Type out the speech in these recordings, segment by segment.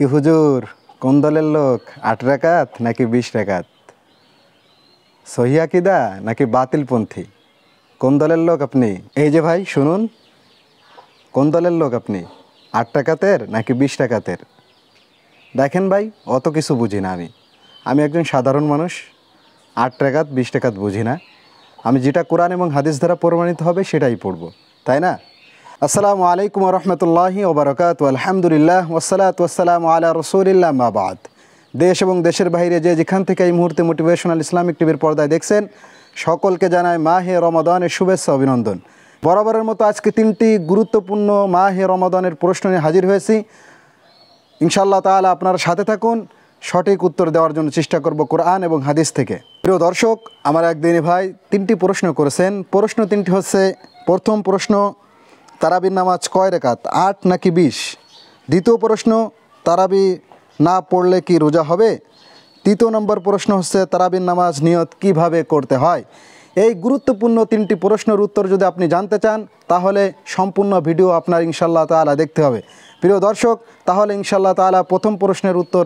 কি হুজুর কোন দলের লোক আট রেখাত নাকি বিশ রেখাত সহিয়াকিদা নাকি বাতিলপন্থী কোন দলের লোক আপনি এই যে ভাই শুনুন কোন দলের লোক আপনি আট টাকাতের নাকি বিশ টাকাতের দেখেন ভাই অত কিছু বুঝি না আমি আমি একজন সাধারণ মানুষ আট টাকাত বিশ টাকাত বুঝি না আমি যেটা কোরআন এবং হাদিস দ্বারা প্রমাণিত হবে সেটাই পড়ব তাই না আসসালামু আলাইকুম রহমতুল্লাহি ওবরকাত আলহামদুলিল্লাহ ওসালাত ওসালাম আলা রসুলিল্লা মাবাদ দেশ এবং দেশের বাইরে যে যেখান থেকে এই মুহূর্তে মোটিভেশনাল ইসলামিক টিভির পর্দায় দেখছেন সকলকে জানায় মাহে রমাদানের শুভেচ্ছা অভিনন্দন বরাবরের মতো আজকে তিনটি গুরুত্বপূর্ণ মাহে রমাদানের প্রশ্ন নিয়ে হাজির হয়েছি ইনশাল্লাহ তাহলে আপনারা সাথে থাকুন সঠিক উত্তর দেওয়ার জন্য চেষ্টা করব কোরআন এবং হাদিস থেকে প্রিয় দর্শক আমার একদিনই ভাই তিনটি প্রশ্ন করেছেন প্রশ্ন তিনটি হচ্ছে প্রথম প্রশ্ন তারাবির নামাজ কয় রেখাত আট নাকি বিশ দ্বিতীয় প্রশ্ন তারাবি না পড়লে কি রোজা হবে তৃতীয় নম্বর প্রশ্ন হচ্ছে তারাবির নামাজ নিয়ত কিভাবে করতে হয় এই গুরুত্বপূর্ণ তিনটি প্রশ্নের উত্তর যদি আপনি জানতে চান তাহলে সম্পূর্ণ ভিডিও আপনার ইনশাল্লাহ তালা দেখতে হবে প্রিয় দর্শক তাহলে ইনশাল্লাহ তালা প্রথম প্রশ্নের উত্তর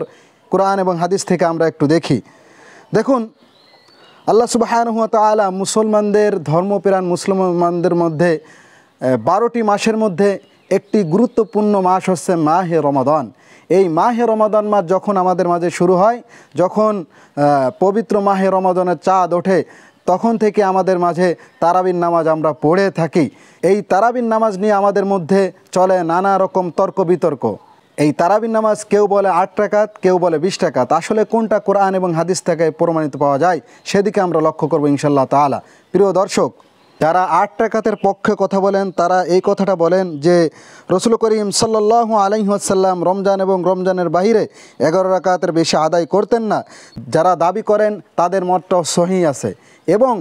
কোরআন এবং হাদিস থেকে আমরা একটু দেখি দেখুন আল্লাহ সুবাহ মুসলমানদের ধর্মপ্রাণ মুসলমানদের মধ্যে বারোটি মাসের মধ্যে একটি গুরুত্বপূর্ণ মাস হচ্ছে মাহে রমাদান এই মাহে রমাদান মাস যখন আমাদের মাঝে শুরু হয় যখন পবিত্র মাহে রমাদানের চাঁদ ওঠে তখন থেকে আমাদের মাঝে তারাবিন নামাজ আমরা পড়ে থাকি এই তারাবিন নামাজ নিয়ে আমাদের মধ্যে চলে নানা রকম তর্ক বিতর্ক এই তারাবিন নামাজ কেউ বলে আট টাকাত কেউ বলে বিশ টাকাত আসলে কোনটা কোরআন এবং হাদিস থেকে প্রমাণিত পাওয়া যায় সেদিকে আমরা লক্ষ্য করবো ইনশাল্লাহ তালা প্রিয় দর্শক যারা আট টাকাতের পক্ষে কথা বলেন তারা এই কথাটা বলেন যে রসুল করিম সাল্লাহ আলহিহাসাল্লাম রমজান এবং রমজানের বাহিরে এগারো রাকাতের বেশি আদায় করতেন না যারা দাবি করেন তাদের মতটা সহি আছে এবং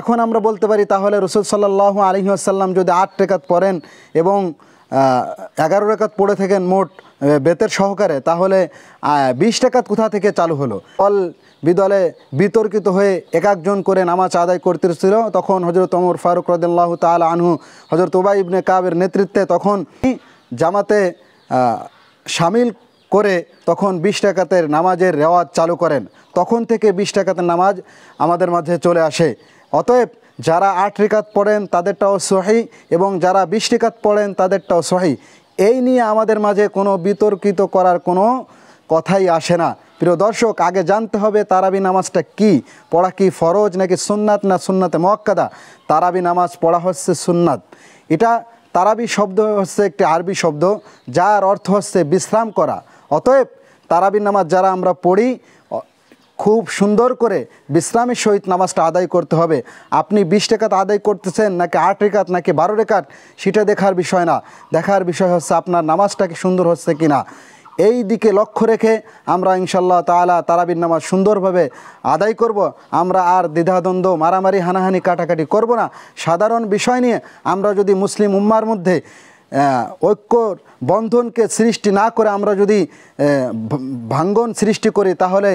এখন আমরা বলতে পারি তাহলে রসুল সাল্লাহ আলহিহাসাল্লাম যদি আট টাকাত পড়েন এবং এগারো রেখাত পড়ে থাকেন মোট বেতের সহকারে তাহলে বিশ টাকাত কোথা থেকে চালু হলো অল বিদলে বিতর্কিত হয়ে এক একজন করে নামাজ আদায় করতেছিল তখন হজরত তমর ফারুক রদুল্লাহ তাল আনহু হজরত ওবাই ইবনে কাবের নেতৃত্বে তখন জামাতে সামিল করে তখন বিশ টাকাতের নামাজের রেওয়াজ চালু করেন তখন থেকে বিশ টাকাতের নামাজ আমাদের মাঝে চলে আসে অতএব যারা আট রিকাত পড়েন তাদেরটাও সহি এবং যারা বিশ রিকাত পড়েন তাদেরটাও সহি এই নিয়ে আমাদের মাঝে কোনো বিতর্কিত করার কোনো কথাই আসে না প্রিয় দর্শক আগে জানতে হবে তারাবি নামাজটা কি পড়া কি ফরজ নাকি সুন্নাত না সুননাতে মক্কাদা তারাবি নামাজ পড়া হচ্ছে সুন্নাত এটা তারাবি শব্দ হচ্ছে একটি আরবি শব্দ যার অর্থ হচ্ছে বিশ্রাম করা অতএব তারাবি নামাজ যারা আমরা পড়ি খুব সুন্দর করে বিশ্রামের সহিত নামাজটা আদায় করতে হবে আপনি বিশ টেকাত আদায় করতেছেন নাকি আট রেখাত নাকি বারো রেখাত সেটা দেখার বিষয় না দেখার বিষয় হচ্ছে আপনার নামাজটাকে সুন্দর হচ্ছে কি না এই দিকে লক্ষ্য রেখে আমরা ইনশাল্লাহ তালা তারাবির নামাজ সুন্দরভাবে আদায় করব। আমরা আর দ্বিধাদ্বন্দ্ব মারামারি হানাহানি কাটাকাটি করব না সাধারণ বিষয় নিয়ে আমরা যদি মুসলিম উম্মার মধ্যে ঐক্য বন্ধনকে সৃষ্টি না করে আমরা যদি ভাঙ্গন সৃষ্টি করি তাহলে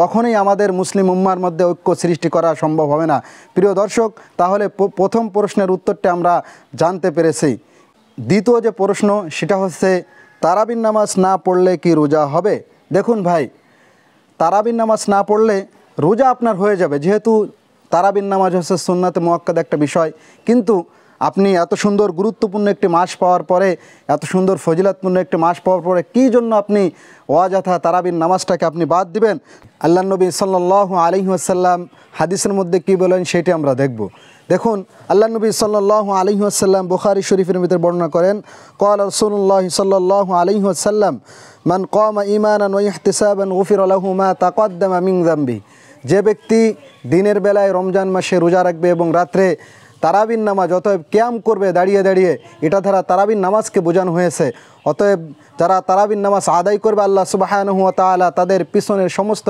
কখনোই আমাদের মুসলিম উম্মার মধ্যে ঐক্য সৃষ্টি করা সম্ভব হবে না প্রিয় দর্শক তাহলে প্রথম প্রশ্নের উত্তরটা আমরা জানতে পেরেছি দ্বিতীয় যে প্রশ্ন সেটা হচ্ছে তারাবিন নামাজ না পড়লে কি রোজা হবে দেখুন ভাই তারাবিন নামাজ না পড়লে রোজা আপনার হয়ে যাবে যেহেতু তারাবিন নামাজ হচ্ছে সুন্নাতে মোয়াক্কাদ একটা বিষয় কিন্তু আপনি এত সুন্দর গুরুত্বপূর্ণ একটি মাস পাওয়ার পরে এত সুন্দর ফজিলাতপূর্ণ একটি মাস পাওয়ার পরে কী জন্য আপনি ওয়াজাথা তারাবিন নামাজটাকে আপনি বাদ দিবেন আল্লাহ নবী সাল্লাহ আলহি আসাল্লাম হাদিসের মধ্যে কি বলেন সেটি আমরা দেখব দেখুন আল্লাহ নবী সাল্লাহ আলহি আসাল্লাম বুখারি শরীফের ভিতরে বর্ণনা করেন কল রসুল্লাহ সাল্লাহ আলহি আসাল্লাম মান কম ইমান ওয়াহতিসাবান গফির আলহুমা মিং জাম্বি যে ব্যক্তি দিনের বেলায় রমজান মাসে রোজা রাখবে এবং রাত্রে তারাবিন নামাজ অতএব ক্যাম করবে দাঁড়িয়ে দাঁড়িয়ে এটা ধারা তারাবিন নামাজকে বোঝানো হয়েছে অতএব যারা তারাবিন নামাজ আদায় করবে আল্লাহ তালা তাদের পিছনের সমস্ত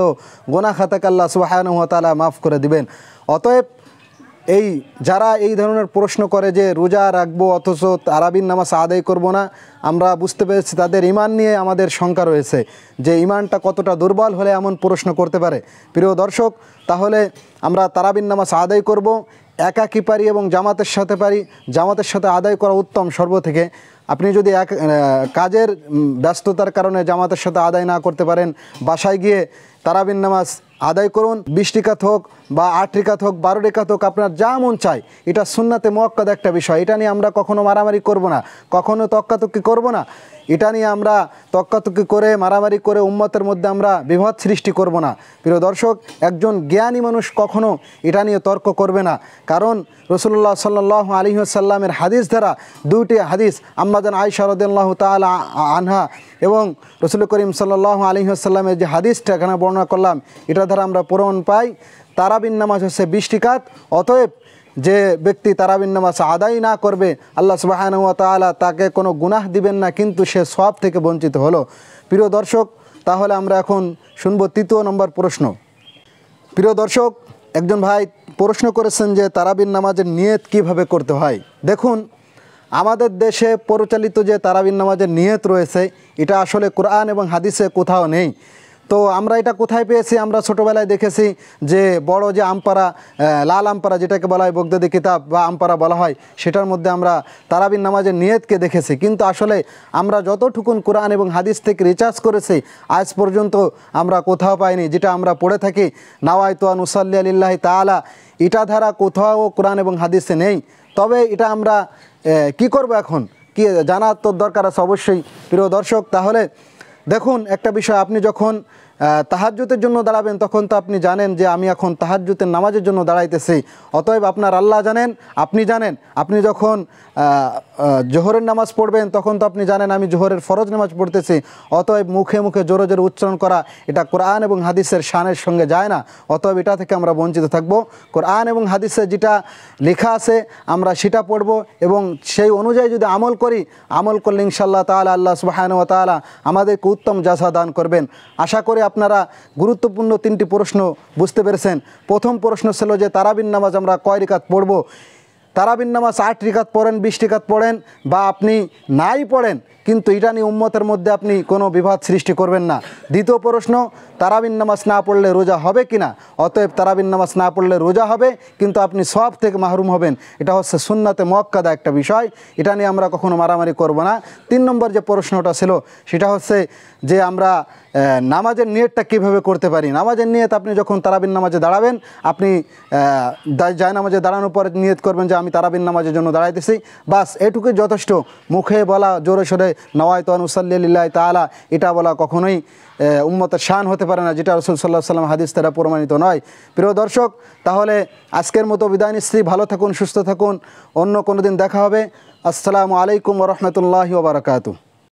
গোনা খাতাকে আল্লাহ তালা মাফ করে দিবেন অতএব এই যারা এই ধরনের প্রশ্ন করে যে রোজা রাখবো অথচ তারাবিন নামাজ আদায় করব না আমরা বুঝতে পেরেছি তাদের ইমান নিয়ে আমাদের শঙ্কা রয়েছে যে ইমানটা কতটা দুর্বল হলে এমন প্রশ্ন করতে পারে প্রিয় দর্শক তাহলে আমরা তারাবিন নামাজ আদায় করব একাকি পারি এবং জামাতের সাথে পারি জামাতের সাথে আদায় করা উত্তম সর্ব থেকে আপনি যদি এক কাজের ব্যস্ততার কারণে জামাতের সাথে আদায় না করতে পারেন বাসায় গিয়ে তারাবিন নামাজ আদায় করুন বিশ টিকাত হোক বা আট টিকাত হোক বারো রেখাত হোক আপনার যা মন চাই এটা সুন্নাতে মোয়াক্কাদ একটা বিষয় এটা নিয়ে আমরা কখনো মারামারি করব না কখনো তক্কাতক্কি করব না এটা নিয়ে আমরা তক্কাতক্কি করে মারামারি করে উম্মতের মধ্যে আমরা বিভাদ সৃষ্টি করব না প্রিয় দর্শক একজন জ্ঞানী মানুষ কখনো এটা নিয়ে তর্ক করবে না কারণ রসুল্লাহ সাল্লাহ আলিহাসাল্লামের হাদিস দ্বারা দুইটি হাদিস আম্মাদান আই রদাল্লাহ তাল আনহা এবং রসুল করিম সাল্লাহ আলিহাসাল্লামের যে হাদিসটা এখানে বর্ণনা করলাম এটা দ্বারা আমরা পূরণ পাই তারাবিন নামাজ হচ্ছে বৃষ্টিকাত অতএব যে ব্যক্তি তারাবিন নামাজ আদায় না করবে আল্লাহ সুবাহান তালা তাকে কোনো গুনাহ দিবেন না কিন্তু সে সব থেকে বঞ্চিত হলো প্রিয় দর্শক তাহলে আমরা এখন শুনব তৃতীয় নম্বর প্রশ্ন প্রিয় দর্শক একজন ভাই প্রশ্ন করেছেন যে তারাবিন নামাজের নিয়ত কিভাবে করতে হয় দেখুন আমাদের দেশে পরিচালিত যে তারাবিন নামাজের নিয়ত রয়েছে এটা আসলে কোরআন এবং হাদিসে কোথাও নেই তো আমরা এটা কোথায় পেয়েছি আমরা ছোটোবেলায় দেখেছি যে বড় যে আমপারা লাল আমপারা যেটাকে বলা হয় বগদাদি কিতাব বা আমপারা বলা হয় সেটার মধ্যে আমরা তারাবিন নামাজের নিয়তকে দেখেছি কিন্তু আসলে আমরা যতটুকুন কোরআন এবং হাদিস থেকে রিচার্জ করেছি আজ পর্যন্ত আমরা কোথাও পাইনি যেটা আমরা পড়ে থাকি নাওয়ায়তোয়া নুসাল্লি আলিল্লাহ তালা এটা ধারা কোথাও কোরআন এবং হাদিসে নেই তবে এটা আমরা কি করব এখন কি জানার তোর দরকার আছে অবশ্যই প্রিয় দর্শক তাহলে দেখুন একটা বিষয় আপনি যখন তাহাজ্যতের জন্য দাঁড়াবেন তখন তো আপনি জানেন যে আমি এখন তাহাজ্যতের নামাজের জন্য দাঁড়াইতেছি অতএব আপনার আল্লাহ জানেন আপনি জানেন আপনি যখন জোহরের নামাজ পড়বেন তখন তো আপনি জানেন আমি জোহরের ফরজ নামাজ পড়তেছি অতএব মুখে মুখে জোরে জোরে উচ্চারণ করা এটা কোরআন এবং হাদিসের শানের সঙ্গে যায় না অতএব এটা থেকে আমরা বঞ্চিত থাকবো কোরআন এবং হাদিসের যেটা লেখা আছে আমরা সেটা পড়ব এবং সেই অনুযায়ী যদি আমল করি আমল করলে ইনশাল্লাহ তালা আল্লাহ সুবাহ তালা আমাদেরকে উত্তম জাসা দান করবেন আশা করি আপনারা গুরুত্বপূর্ণ তিনটি প্রশ্ন বুঝতে পেরেছেন প্রথম প্রশ্ন ছিল যে তারাবিন নামাজ আমরা কয় রেখাত পড়বো তারাবিন নামাজ আট রিকাত পড়েন বিশ রিকাত পড়েন বা আপনি নাই পড়েন কিন্তু এটা নিয়ে উম্মতের মধ্যে আপনি কোনো বিবাদ সৃষ্টি করবেন না দ্বিতীয় প্রশ্ন তারাবিন নামাজ না পড়লে রোজা হবে কি না অতএব তারাবিন নামাজ না পড়লে রোজা হবে কিন্তু আপনি সব থেকে মাহরুম হবেন এটা হচ্ছে সুন্নাতে মক্কাদা একটা বিষয় এটা নিয়ে আমরা কখনো মারামারি করব না তিন নম্বর যে প্রশ্নটা ছিল সেটা হচ্ছে যে আমরা নামাজের নিয়তটা কীভাবে করতে পারি নামাজের নিয়ত আপনি যখন তারাবিন নামাজে দাঁড়াবেন আপনি জায় নামাজে দাঁড়ানোর পরে নিয়ত করবেন যে আমি তারাবিন নামাজের জন্য দাঁড়াইতেছি বাস এটুকু যথেষ্ট মুখে বলা জোরে সোরে নওয়ায়তন উসাল্লিল্লাহ তালা এটা বলা কখনোই উম্মতের শান হতে পারে না যেটা রসুল সাল্লাহ সাল্লাম হাদিস তারা প্রমাণিত নয় প্রিয় দর্শক তাহলে আজকের মতো বিদায় নিশ্চয়ই ভালো থাকুন সুস্থ থাকুন অন্য কোনো দিন দেখা হবে আসসালামু আলাইকুম রহমতুল্লাহ বারকাতু